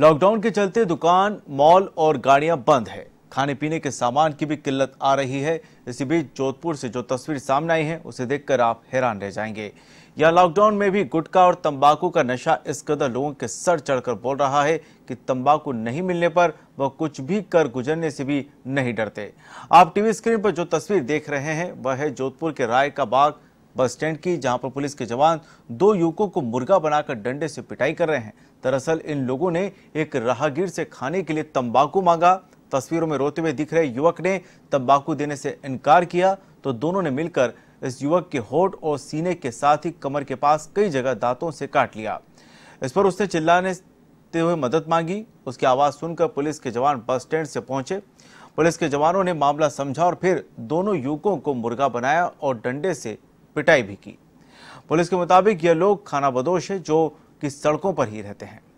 lockdown के चलते दुकान मॉल और गाड़ियां बंद है खाने पीने के सामान की भी किल्लत आ रही है इसी बीच जोधपुर से जो तस्वीर सामने आई है उसे देखकर आप हैरान रह जाएंगे यह लॉकडाउन में भी गुटखा और तंबाकू का नशा इस कदर लोगों के सर चढ़कर बोल रहा है कि तंबाकू नहीं मिलने पर वह कुछ भी कर गुजरने से भी नहीं डरते आप टीवी स्क्रीन पर जो तस्वीर देख रहे हैं वह है जोधपुर के राय का बाग बस स्टैंड की जहां पर पुलिस के जवान दो युवकों को मुर्गा बनाकर डंडे से पिटाई कर रहे हैं दरअसल इन लोगों ने एक राहगीर से खाने के लिए तंबाकू मांगा तस्वीरों में रोते हुए दिख रहे युवक ने तंबाकू देने से इनकार किया तो दोनों ने मिलकर इस युवक के होठ और सीने के साथ ही कमर के पास कई जगह दांतों से काट लिया इस पर उसने चिल्लाने ते हुए मदद मांगी उसकी आवाज़ सुनकर पुलिस के जवान बस स्टैंड से पहुंचे पुलिस के जवानों ने मामला समझा और फिर दोनों युवकों को मुर्गा बनाया और डंडे से पिटाई भी की पुलिस के मुताबिक ये लोग खाना बदोश है जो कि सड़कों पर ही रहते हैं